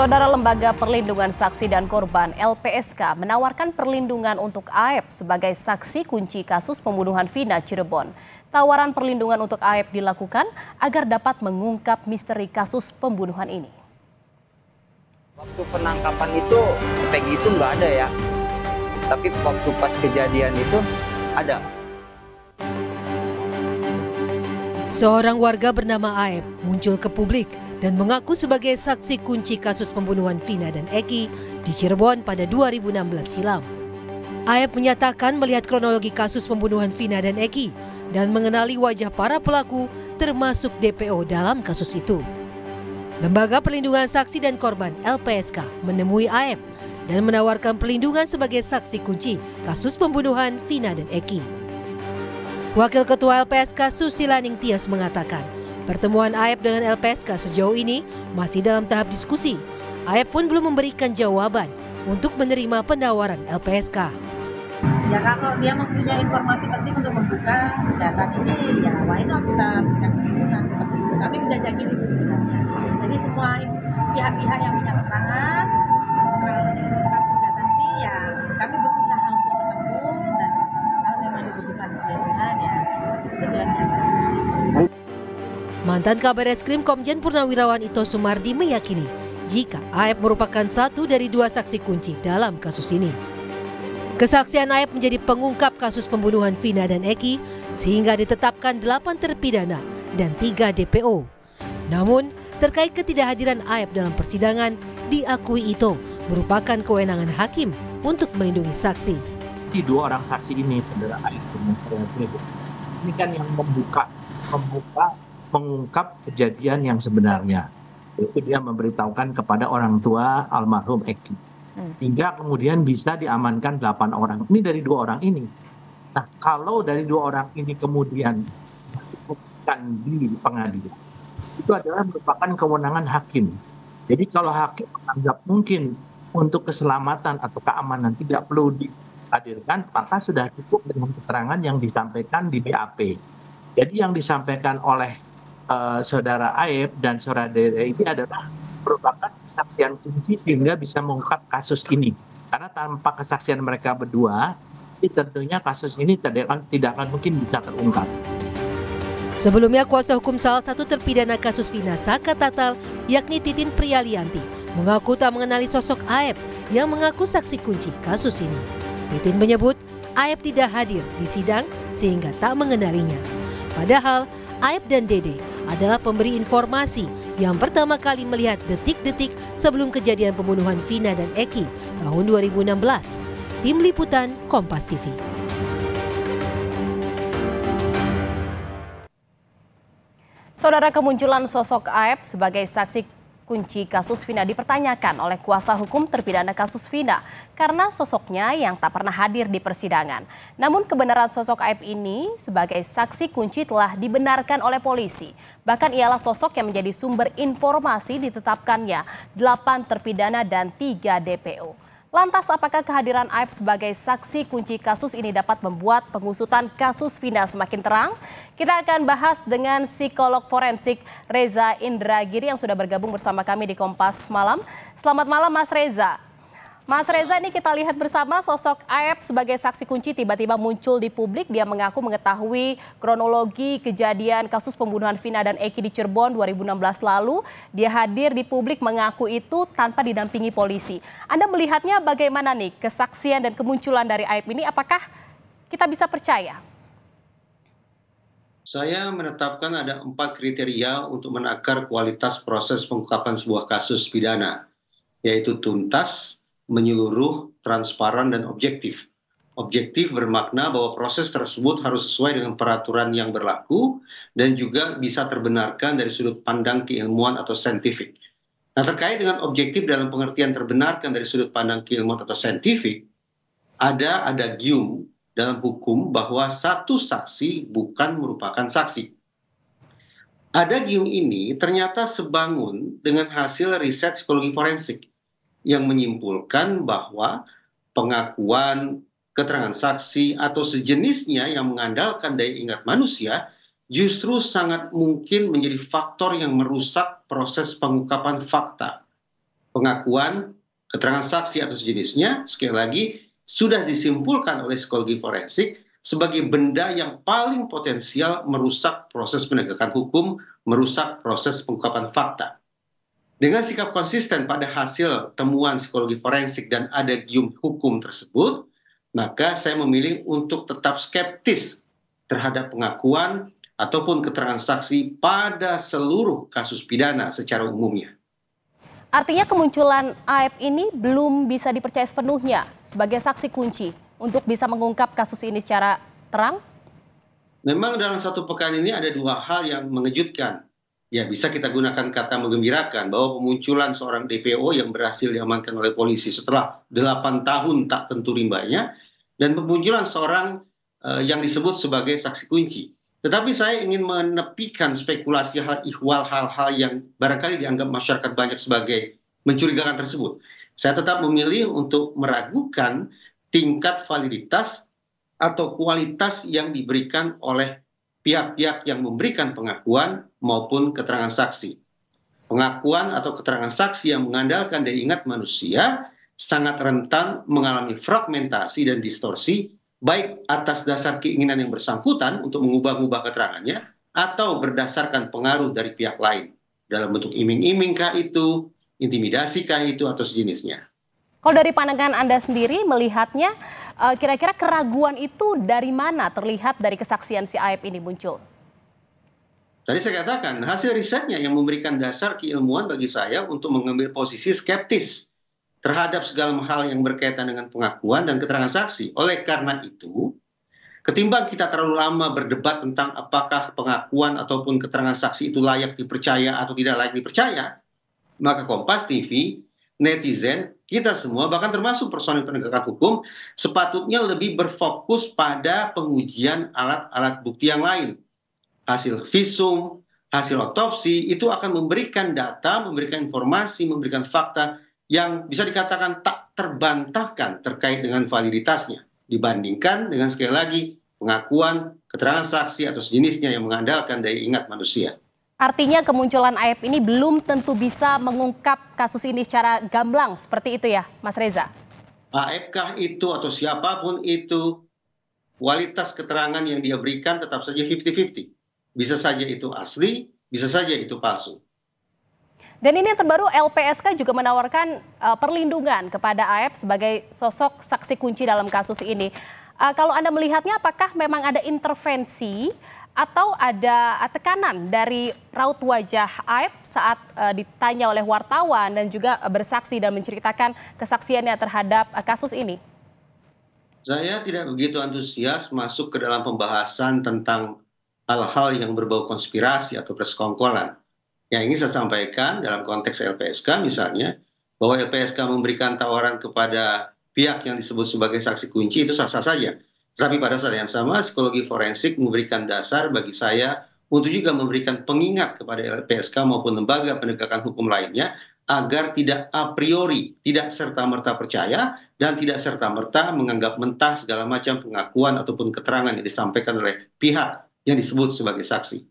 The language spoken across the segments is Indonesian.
Saudara Lembaga Perlindungan Saksi dan Korban LPSK menawarkan perlindungan untuk AEP sebagai saksi kunci kasus pembunuhan Vina Cirebon. Tawaran perlindungan untuk AEP dilakukan agar dapat mengungkap misteri kasus pembunuhan ini. Waktu penangkapan itu, Peggy itu nggak ada ya. Tapi waktu pas kejadian itu, ada. Seorang warga bernama Aep muncul ke publik dan mengaku sebagai saksi kunci kasus pembunuhan Vina dan Eki di Cirebon pada 2016 silam. Aep menyatakan melihat kronologi kasus pembunuhan Vina dan Eki dan mengenali wajah para pelaku termasuk DPO dalam kasus itu. Lembaga Perlindungan Saksi dan Korban LPSK menemui Aep dan menawarkan perlindungan sebagai saksi kunci kasus pembunuhan Vina dan Eki. Wakil Ketua LPSK Susi Laning Tias mengatakan, pertemuan AEP dengan LPSK sejauh ini masih dalam tahap diskusi. AEP pun belum memberikan jawaban untuk menerima penawaran LPSK. Ya kalau dia mempunyai informasi penting untuk membuka kejahatan ini, ya why not kita berikan perlindungan seperti itu. Kami menjajaki itu sebenarnya. Jadi semua pihak-pihak yang punya keterangan Mantan kabar eskrim Komjen Purnawirawan Ito Sumardi meyakini jika Aep merupakan satu dari dua saksi kunci dalam kasus ini. Kesaksian Aep menjadi pengungkap kasus pembunuhan Vina dan Eki sehingga ditetapkan delapan terpidana dan tiga DPO. Namun, terkait ketidakhadiran Aep dalam persidangan, diakui Ito merupakan kewenangan hakim untuk melindungi saksi. Si dua orang saksi ini, saudara Aep Ini kan yang membuka membuka pengungkap kejadian yang sebenarnya. Itu dia memberitahukan kepada orang tua almarhum Eki. Hmm. Hingga kemudian bisa diamankan 8 orang. Ini dari dua orang ini. Nah, kalau dari dua orang ini kemudian bukan di pengadilan, itu adalah merupakan kewenangan hakim. Jadi kalau hakim menganggap mungkin untuk keselamatan atau keamanan tidak perlu dihadirkan, maka sudah cukup dengan keterangan yang disampaikan di BAP. Jadi yang disampaikan oleh Eh, saudara Aib dan saudara Dede ini adalah merupakan kesaksian kunci sehingga bisa mengungkap kasus ini. Karena tanpa kesaksian mereka berdua, tentunya kasus ini tidak akan, tidak akan mungkin bisa terungkap. Sebelumnya kuasa hukum salah satu terpidana kasus Vina Saka Tatal yakni Titin Priyalianti mengaku tak mengenali sosok Aep yang mengaku saksi kunci kasus ini. Titin menyebut Aep tidak hadir di sidang sehingga tak mengenalinya. Padahal Aep dan Dede adalah pemberi informasi yang pertama kali melihat detik-detik sebelum kejadian pembunuhan Vina dan Eki tahun 2016. Tim Liputan Kompas TV. Saudara kemunculan sosok Aep sebagai saksi kunci kasus Vina dipertanyakan oleh kuasa hukum terpidana kasus Vina karena sosoknya yang tak pernah hadir di persidangan. Namun kebenaran sosok Aib ini sebagai saksi kunci telah dibenarkan oleh polisi. Bahkan ialah sosok yang menjadi sumber informasi ditetapkannya 8 terpidana dan 3 DPO. Lantas apakah kehadiran Aib sebagai saksi kunci kasus ini dapat membuat pengusutan kasus Vina semakin terang? Kita akan bahas dengan psikolog forensik Reza Indragiri yang sudah bergabung bersama kami di Kompas Malam. Selamat malam Mas Reza. Mas Reza ini kita lihat bersama sosok Aep sebagai saksi kunci tiba-tiba muncul di publik. Dia mengaku mengetahui kronologi kejadian kasus pembunuhan Vina dan Eki di Cirebon 2016 lalu. Dia hadir di publik mengaku itu tanpa didampingi polisi. Anda melihatnya bagaimana nih kesaksian dan kemunculan dari Aep ini? Apakah kita bisa percaya? Saya menetapkan ada empat kriteria untuk menakar kualitas proses pengungkapan sebuah kasus pidana, yaitu tuntas, menyeluruh, transparan, dan objektif. Objektif bermakna bahwa proses tersebut harus sesuai dengan peraturan yang berlaku dan juga bisa terbenarkan dari sudut pandang keilmuan atau saintifik. Nah, terkait dengan objektif dalam pengertian terbenarkan dari sudut pandang keilmuan atau saintifik, ada adagium dalam hukum bahwa satu saksi bukan merupakan saksi. Adagium ini ternyata sebangun dengan hasil riset psikologi forensik yang menyimpulkan bahwa pengakuan keterangan saksi atau sejenisnya yang mengandalkan daya ingat manusia justru sangat mungkin menjadi faktor yang merusak proses pengungkapan fakta. Pengakuan, keterangan saksi atau sejenisnya, sekali lagi, sudah disimpulkan oleh psikologi forensik sebagai benda yang paling potensial merusak proses penegakan hukum, merusak proses pengungkapan fakta. Dengan sikap konsisten pada hasil temuan psikologi forensik dan ada gium hukum tersebut, maka saya memilih untuk tetap skeptis terhadap pengakuan ataupun keterangan saksi pada seluruh kasus pidana secara umumnya. Artinya kemunculan AIP e ini belum bisa dipercaya sepenuhnya sebagai saksi kunci untuk bisa mengungkap kasus ini secara terang? Memang dalam satu pekan ini ada dua hal yang mengejutkan ya bisa kita gunakan kata mengembirakan bahwa pemunculan seorang DPO yang berhasil diamankan oleh polisi setelah 8 tahun tak tentu rimbanya dan pemunculan seorang uh, yang disebut sebagai saksi kunci. Tetapi saya ingin menepikan spekulasi hal ihwal hal-hal yang barangkali dianggap masyarakat banyak sebagai mencurigakan tersebut. Saya tetap memilih untuk meragukan tingkat validitas atau kualitas yang diberikan oleh pihak-pihak yang memberikan pengakuan maupun keterangan saksi. Pengakuan atau keterangan saksi yang mengandalkan daya ingat manusia sangat rentan mengalami fragmentasi dan distorsi baik atas dasar keinginan yang bersangkutan untuk mengubah-ubah keterangannya atau berdasarkan pengaruh dari pihak lain dalam bentuk iming-iming kah itu, intimidasi kah itu atau sejenisnya. Kalau dari pandangan Anda sendiri melihatnya eh, kira-kira keraguan itu dari mana terlihat dari kesaksian si Aib ini muncul? Tadi saya katakan, hasil risetnya yang memberikan dasar keilmuan bagi saya untuk mengambil posisi skeptis terhadap segala hal yang berkaitan dengan pengakuan dan keterangan saksi. Oleh karena itu, ketimbang kita terlalu lama berdebat tentang apakah pengakuan ataupun keterangan saksi itu layak dipercaya atau tidak layak dipercaya, maka Kompas TV, netizen, kita semua, bahkan termasuk personil penegakan hukum, sepatutnya lebih berfokus pada pengujian alat-alat bukti yang lain hasil visum, hasil otopsi itu akan memberikan data, memberikan informasi, memberikan fakta yang bisa dikatakan tak terbantahkan terkait dengan validitasnya dibandingkan dengan sekali lagi pengakuan, keterangan saksi atau sejenisnya yang mengandalkan daya ingat manusia. Artinya kemunculan AIP ini belum tentu bisa mengungkap kasus ini secara gamblang seperti itu ya, Mas Reza? kah itu atau siapapun itu, kualitas keterangan yang dia berikan tetap saja 50-50 bisa saja itu asli, bisa saja itu palsu. Dan ini yang terbaru LPSK juga menawarkan uh, perlindungan kepada AF e sebagai sosok saksi kunci dalam kasus ini. Uh, kalau Anda melihatnya apakah memang ada intervensi atau ada eh, tekanan dari raut wajah AF e saat uh, ditanya oleh wartawan dan juga bersaksi dan menceritakan kesaksiannya terhadap uh, kasus ini? Saya tidak begitu antusias masuk ke dalam pembahasan tentang hal-hal yang berbau konspirasi atau persekongkolan. Yang ingin saya sampaikan dalam konteks LPSK misalnya, bahwa LPSK memberikan tawaran kepada pihak yang disebut sebagai saksi kunci itu sah-sah saja. Tapi pada saat yang sama, psikologi forensik memberikan dasar bagi saya untuk juga memberikan pengingat kepada LPSK maupun lembaga penegakan hukum lainnya agar tidak a priori, tidak serta-merta percaya dan tidak serta-merta menganggap mentah segala macam pengakuan ataupun keterangan yang disampaikan oleh pihak yang disebut sebagai saksi.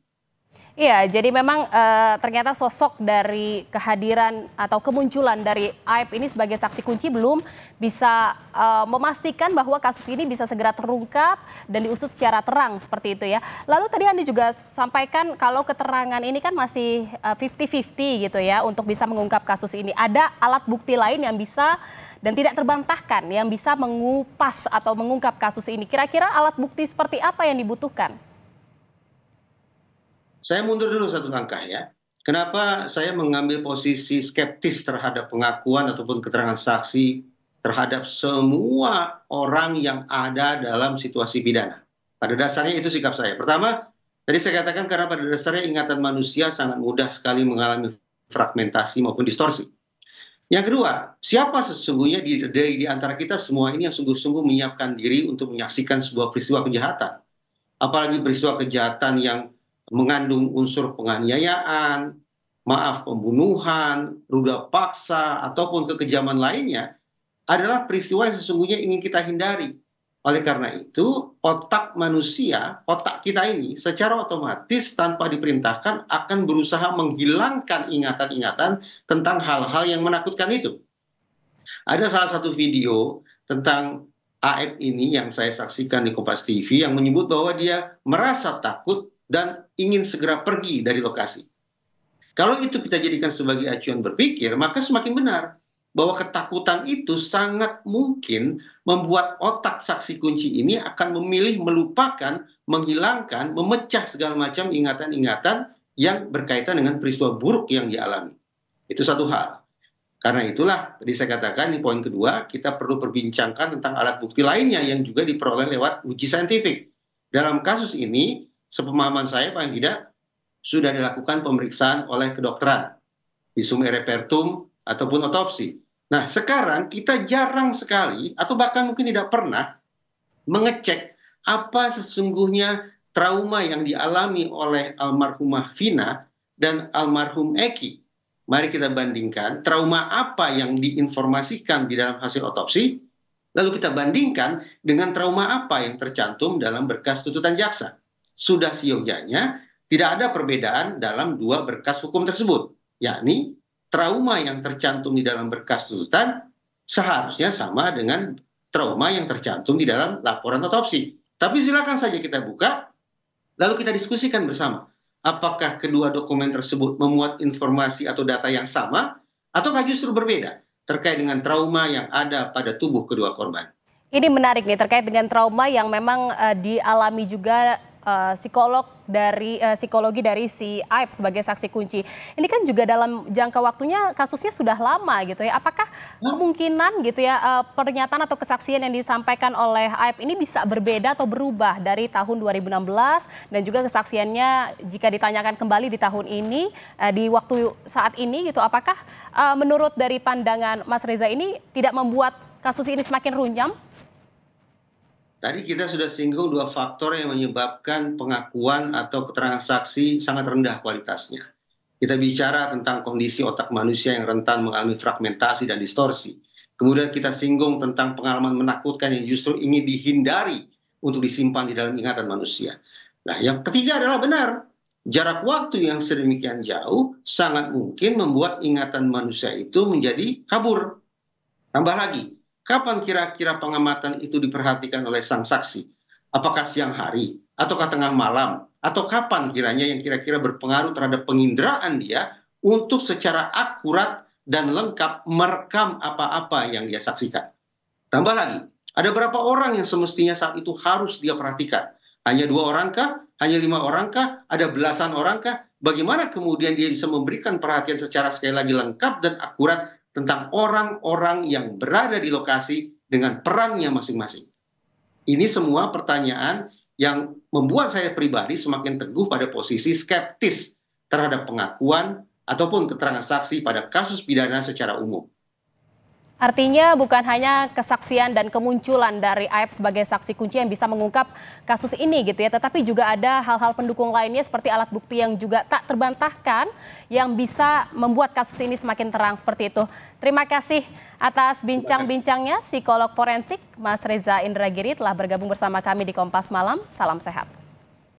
Iya, jadi memang e, ternyata sosok dari kehadiran atau kemunculan dari Aib ini sebagai saksi kunci belum bisa e, memastikan bahwa kasus ini bisa segera terungkap dan diusut secara terang seperti itu ya. Lalu tadi Andi juga sampaikan kalau keterangan ini kan masih 50-50 eh, gitu ya untuk bisa mengungkap kasus ini. Ada alat bukti lain yang bisa dan tidak terbantahkan yang bisa mengupas atau mengungkap kasus ini. Kira-kira alat bukti seperti apa yang dibutuhkan? saya mundur dulu satu langkah ya. Kenapa saya mengambil posisi skeptis terhadap pengakuan ataupun keterangan saksi terhadap semua orang yang ada dalam situasi pidana? Pada dasarnya itu sikap saya. Pertama, tadi saya katakan karena pada dasarnya ingatan manusia sangat mudah sekali mengalami fragmentasi maupun distorsi. Yang kedua, siapa sesungguhnya di, di, di antara kita semua ini yang sungguh-sungguh menyiapkan diri untuk menyaksikan sebuah peristiwa kejahatan? Apalagi peristiwa kejahatan yang mengandung unsur penganiayaan, maaf pembunuhan, ruda paksa, ataupun kekejaman lainnya adalah peristiwa yang sesungguhnya ingin kita hindari. Oleh karena itu, otak manusia, otak kita ini secara otomatis tanpa diperintahkan akan berusaha menghilangkan ingatan-ingatan tentang hal-hal yang menakutkan itu. Ada salah satu video tentang AF ini yang saya saksikan di Kompas TV yang menyebut bahwa dia merasa takut dan ingin segera pergi dari lokasi. Kalau itu kita jadikan sebagai acuan berpikir, maka semakin benar bahwa ketakutan itu sangat mungkin membuat otak saksi kunci ini akan memilih melupakan, menghilangkan, memecah segala macam ingatan-ingatan yang berkaitan dengan peristiwa buruk yang dialami. Itu satu hal. Karena itulah tadi saya katakan di poin kedua kita perlu perbincangkan tentang alat bukti lainnya yang juga diperoleh lewat uji saintifik. Dalam kasus ini sepemahaman saya paling tidak sudah dilakukan pemeriksaan oleh kedokteran visum e repertum ataupun otopsi. Nah, sekarang kita jarang sekali atau bahkan mungkin tidak pernah mengecek apa sesungguhnya trauma yang dialami oleh almarhumah Vina dan almarhum Eki. Mari kita bandingkan trauma apa yang diinformasikan di dalam hasil otopsi, lalu kita bandingkan dengan trauma apa yang tercantum dalam berkas tuntutan jaksa sudah siogianya tidak ada perbedaan dalam dua berkas hukum tersebut, yakni trauma yang tercantum di dalam berkas tuntutan seharusnya sama dengan trauma yang tercantum di dalam laporan otopsi. Tapi silakan saja kita buka, lalu kita diskusikan bersama. Apakah kedua dokumen tersebut memuat informasi atau data yang sama, ataukah justru berbeda terkait dengan trauma yang ada pada tubuh kedua korban? Ini menarik nih terkait dengan trauma yang memang uh, dialami juga Eh, psikolog dari uh, psikologi dari si Aib sebagai saksi kunci. Ini kan juga dalam jangka waktunya kasusnya sudah lama gitu ya. Apakah ya. kemungkinan gitu ya uh, pernyataan atau kesaksian yang disampaikan oleh Aib ini bisa berbeda atau berubah dari tahun 2016 dan juga kesaksiannya jika ditanyakan kembali di tahun ini uh, di waktu saat ini gitu. Apakah uh, menurut dari pandangan Mas Reza ini tidak membuat kasus ini semakin runyam? Tadi kita sudah singgung dua faktor yang menyebabkan pengakuan atau keterangan saksi sangat rendah kualitasnya. Kita bicara tentang kondisi otak manusia yang rentan mengalami fragmentasi dan distorsi. Kemudian kita singgung tentang pengalaman menakutkan yang justru ingin dihindari untuk disimpan di dalam ingatan manusia. Nah, yang ketiga adalah benar. Jarak waktu yang sedemikian jauh sangat mungkin membuat ingatan manusia itu menjadi kabur. Tambah lagi, Kapan kira-kira pengamatan itu diperhatikan oleh sang saksi? Apakah siang hari ataukah tengah malam atau kapan kiranya yang kira-kira berpengaruh terhadap penginderaan dia untuk secara akurat dan lengkap merekam apa-apa yang dia saksikan. Tambah lagi, ada berapa orang yang semestinya saat itu harus dia perhatikan? Hanya dua orangkah? Hanya lima orangkah? Ada belasan orangkah? Bagaimana kemudian dia bisa memberikan perhatian secara sekali lagi lengkap dan akurat tentang orang-orang yang berada di lokasi dengan perannya masing-masing. Ini semua pertanyaan yang membuat saya pribadi semakin teguh pada posisi skeptis terhadap pengakuan ataupun keterangan saksi pada kasus pidana secara umum. Artinya bukan hanya kesaksian dan kemunculan dari Aep sebagai saksi kunci yang bisa mengungkap kasus ini gitu ya, tetapi juga ada hal-hal pendukung lainnya seperti alat bukti yang juga tak terbantahkan yang bisa membuat kasus ini semakin terang seperti itu. Terima kasih atas bincang-bincangnya psikolog forensik Mas Reza Indragiri telah bergabung bersama kami di Kompas Malam. Salam sehat.